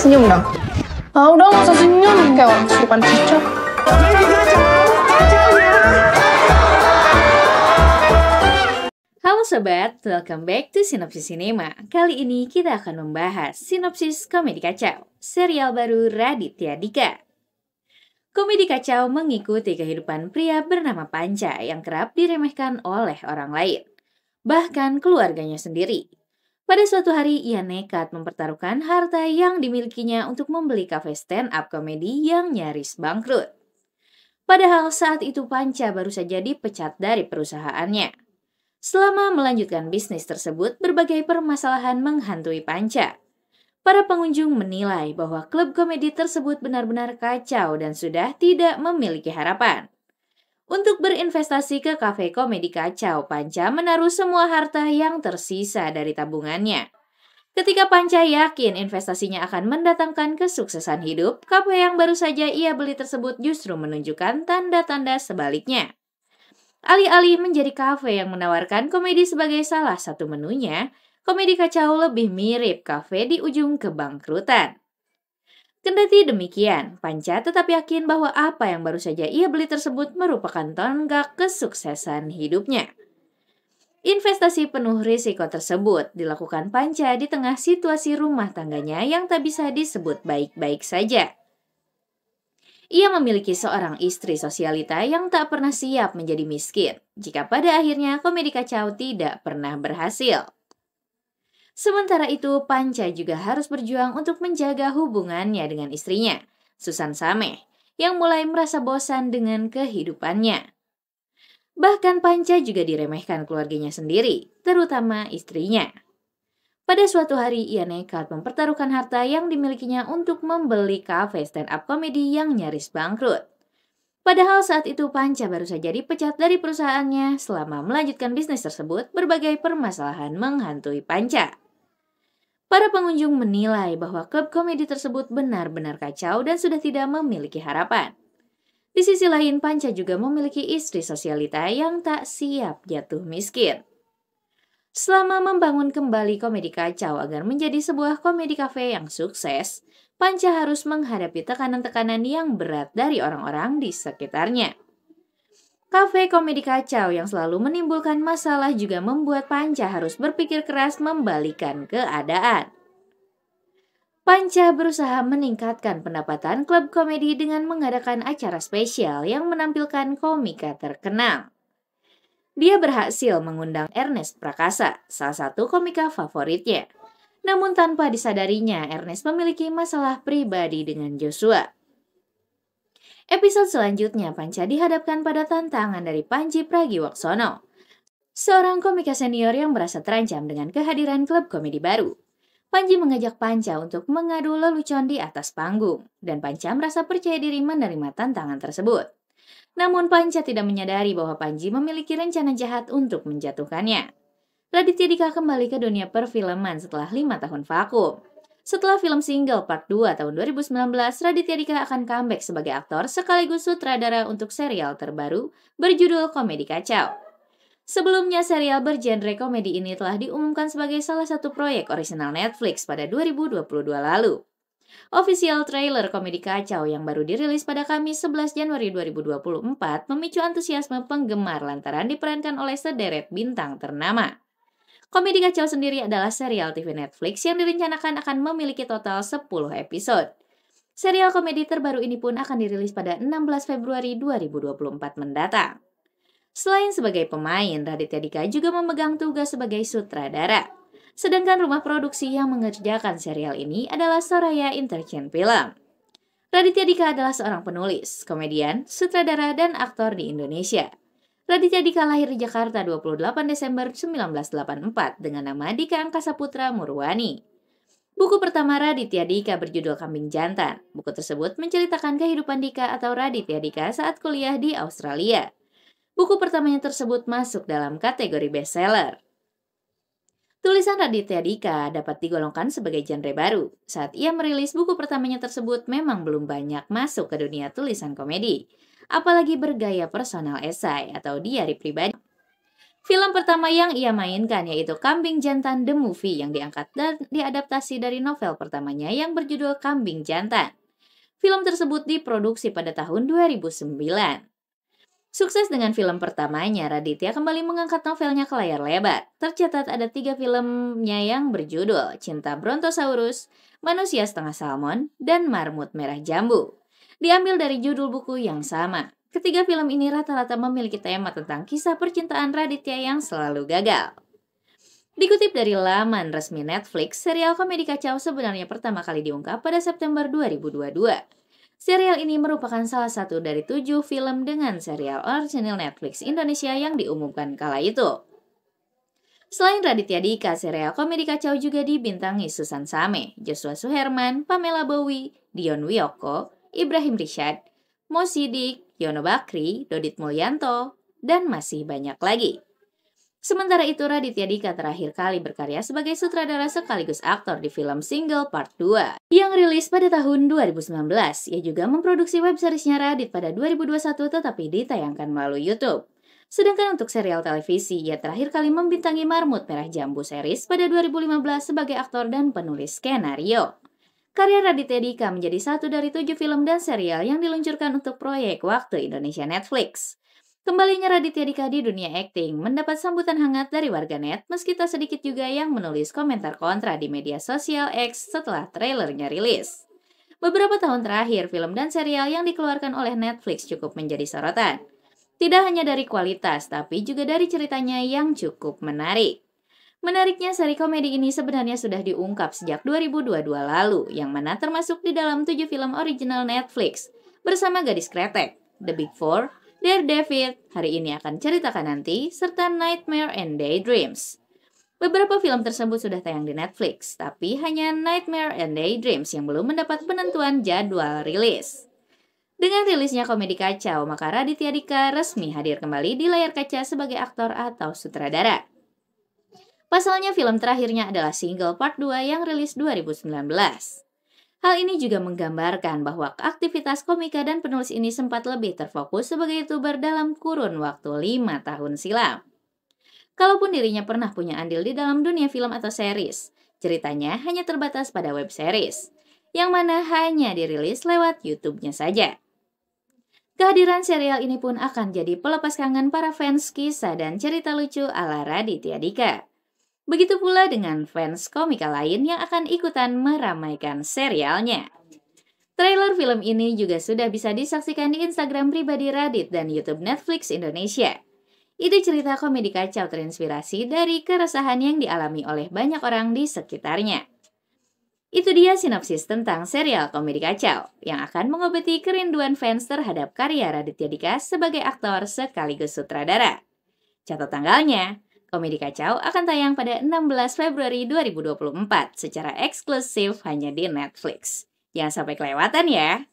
senyum dong. Ah udah nggak usah senyum kayak orang kesurupan cicak. Halo sobat, welcome back to Sinopsis Cinema. Kali ini kita akan membahas sinopsis komedi kacau, serial baru Raditya Dika. Komedi kacau mengikuti kehidupan pria bernama Panca yang kerap diremehkan oleh orang lain, bahkan keluarganya sendiri. Pada suatu hari, ia nekat mempertaruhkan harta yang dimilikinya untuk membeli kafe stand-up komedi yang nyaris bangkrut. Padahal saat itu Panca baru saja dipecat dari perusahaannya. Selama melanjutkan bisnis tersebut, berbagai permasalahan menghantui Panca. Para pengunjung menilai bahwa klub komedi tersebut benar-benar kacau dan sudah tidak memiliki harapan untuk berinvestasi ke kafe Komedi Kacau, Panca menaruh semua harta yang tersisa dari tabungannya. Ketika Panca yakin investasinya akan mendatangkan kesuksesan hidup, kafe yang baru saja ia beli tersebut justru menunjukkan tanda-tanda sebaliknya. Alih-alih menjadi kafe yang menawarkan komedi sebagai salah satu menunya, komedi kacau lebih mirip kafe di ujung kebangkrutan. Kendati demikian, Panca tetap yakin bahwa apa yang baru saja ia beli tersebut merupakan tonggak kesuksesan hidupnya. Investasi penuh risiko tersebut dilakukan Panca di tengah situasi rumah tangganya yang tak bisa disebut baik-baik saja. Ia memiliki seorang istri sosialita yang tak pernah siap menjadi miskin, jika pada akhirnya komedi kacau tidak pernah berhasil. Sementara itu, Panca juga harus berjuang untuk menjaga hubungannya dengan istrinya, Susan Sameh, yang mulai merasa bosan dengan kehidupannya. Bahkan Panca juga diremehkan keluarganya sendiri, terutama istrinya. Pada suatu hari, ia nekat mempertaruhkan harta yang dimilikinya untuk membeli kafe stand-up komedi yang nyaris bangkrut. Padahal saat itu Panca baru saja dipecat dari perusahaannya selama melanjutkan bisnis tersebut berbagai permasalahan menghantui Panca. Para pengunjung menilai bahwa klub komedi tersebut benar-benar kacau dan sudah tidak memiliki harapan. Di sisi lain, Panca juga memiliki istri sosialita yang tak siap jatuh miskin. Selama membangun kembali komedi kacau agar menjadi sebuah komedi kafe yang sukses, Panca harus menghadapi tekanan-tekanan yang berat dari orang-orang di sekitarnya. Kafe komedi kacau yang selalu menimbulkan masalah juga membuat Panca harus berpikir keras membalikan keadaan. Panca berusaha meningkatkan pendapatan klub komedi dengan mengadakan acara spesial yang menampilkan komika terkenal dia berhasil mengundang Ernest Prakasa, salah satu komika favoritnya. Namun tanpa disadarinya, Ernest memiliki masalah pribadi dengan Joshua. Episode selanjutnya, Panca dihadapkan pada tantangan dari Panji Pragiwaksono, seorang komika senior yang merasa terancam dengan kehadiran klub komedi baru. Panji mengajak Panca untuk mengadu lelucon di atas panggung, dan Panca merasa percaya diri menerima tantangan tersebut. Namun Panca tidak menyadari bahwa Panji memiliki rencana jahat untuk menjatuhkannya. Raditya Dika kembali ke dunia perfilman setelah lima tahun vakum. Setelah film single part 2 tahun 2019, Raditya Dika akan comeback sebagai aktor sekaligus sutradara untuk serial terbaru berjudul Komedi Kacau. Sebelumnya, serial bergenre komedi ini telah diumumkan sebagai salah satu proyek orisinal Netflix pada 2022 lalu. Official trailer komedi kacau yang baru dirilis pada Kamis 11 Januari 2024 memicu antusiasme penggemar lantaran diperankan oleh sederet bintang ternama. Komedi Kacau sendiri adalah serial TV Netflix yang direncanakan akan memiliki total 10 episode. Serial komedi terbaru ini pun akan dirilis pada 16 Februari 2024 mendatang. Selain sebagai pemain, Raditya Dika juga memegang tugas sebagai sutradara sedangkan rumah produksi yang mengerjakan serial ini adalah Soraya Interchain Film. Raditya Dika adalah seorang penulis, komedian, sutradara, dan aktor di Indonesia. Raditya Dika lahir di Jakarta 28 Desember 1984 dengan nama Dika Angkasa Putra Murwani. Buku pertama Raditya Dika berjudul Kambing Jantan. Buku tersebut menceritakan kehidupan Dika atau Raditya Dika saat kuliah di Australia. Buku pertamanya tersebut masuk dalam kategori bestseller. Tulisan Raditya Dika dapat digolongkan sebagai genre baru. Saat ia merilis buku pertamanya tersebut memang belum banyak masuk ke dunia tulisan komedi, apalagi bergaya personal esai atau diari pribadi. Film pertama yang ia mainkan yaitu Kambing Jantan The Movie yang diangkat dan diadaptasi dari novel pertamanya yang berjudul Kambing Jantan. Film tersebut diproduksi pada tahun 2009. Sukses dengan film pertamanya, Raditya kembali mengangkat novelnya ke layar lebar. Tercatat ada tiga filmnya yang berjudul Cinta Brontosaurus, Manusia Setengah Salmon, dan Marmut Merah Jambu. Diambil dari judul buku yang sama. Ketiga film ini rata-rata memiliki tema tentang kisah percintaan Raditya yang selalu gagal. Dikutip dari laman resmi Netflix, serial komedi kacau sebenarnya pertama kali diungkap pada September 2022. Serial ini merupakan salah satu dari tujuh film dengan serial original Netflix Indonesia yang diumumkan kala itu. Selain Raditya Dika, serial komedi kacau juga dibintangi Susan Same, Joshua Suherman, Pamela Bowie, Dion Wiyoko, Ibrahim Rishad, Mo Sidik, Yono Bakri, Dodit Mulyanto, dan masih banyak lagi. Sementara itu Raditya Dika terakhir kali berkarya sebagai sutradara sekaligus aktor di film Single Part 2 yang rilis pada tahun 2019. Ia juga memproduksi web seriesnya Radit pada 2021 tetapi ditayangkan melalui YouTube. Sedangkan untuk serial televisi, ia terakhir kali membintangi Marmut Merah Jambu series pada 2015 sebagai aktor dan penulis skenario. Karya Raditya Dika menjadi satu dari tujuh film dan serial yang diluncurkan untuk proyek Waktu Indonesia Netflix. Kembalinya Raditya Dika di dunia akting mendapat sambutan hangat dari warganet meski tak sedikit juga yang menulis komentar kontra di media sosial X setelah trailernya rilis. Beberapa tahun terakhir, film dan serial yang dikeluarkan oleh Netflix cukup menjadi sorotan. Tidak hanya dari kualitas, tapi juga dari ceritanya yang cukup menarik. Menariknya, seri komedi ini sebenarnya sudah diungkap sejak 2022 lalu, yang mana termasuk di dalam tujuh film original Netflix, bersama Gadis Kretek, The Big Four, Dear David, hari ini akan ceritakan nanti, serta Nightmare and Daydreams. Beberapa film tersebut sudah tayang di Netflix, tapi hanya Nightmare and Daydreams yang belum mendapat penentuan jadwal rilis. Dengan rilisnya Komedi Kacau, maka Raditya Dika resmi hadir kembali di layar kaca sebagai aktor atau sutradara. Pasalnya film terakhirnya adalah single part 2 yang rilis 2019. Hal ini juga menggambarkan bahwa aktivitas komika dan penulis ini sempat lebih terfokus sebagai youtuber dalam kurun waktu lima tahun silam. Kalaupun dirinya pernah punya andil di dalam dunia film atau series, ceritanya hanya terbatas pada web series, yang mana hanya dirilis lewat YouTube-nya saja. Kehadiran serial ini pun akan jadi pelepas kangen para fans kisah dan cerita lucu ala Raditya Dika. Begitu pula dengan fans komika lain yang akan ikutan meramaikan serialnya. Trailer film ini juga sudah bisa disaksikan di Instagram pribadi Radit dan YouTube Netflix Indonesia. Itu cerita komedi kacau terinspirasi dari keresahan yang dialami oleh banyak orang di sekitarnya. Itu dia sinopsis tentang serial komedi kacau yang akan mengobati kerinduan fans terhadap karya Raditya Dika sebagai aktor sekaligus sutradara. Catat tanggalnya, Komedi Kacau akan tayang pada 16 Februari 2024 secara eksklusif hanya di Netflix. Jangan sampai kelewatan ya.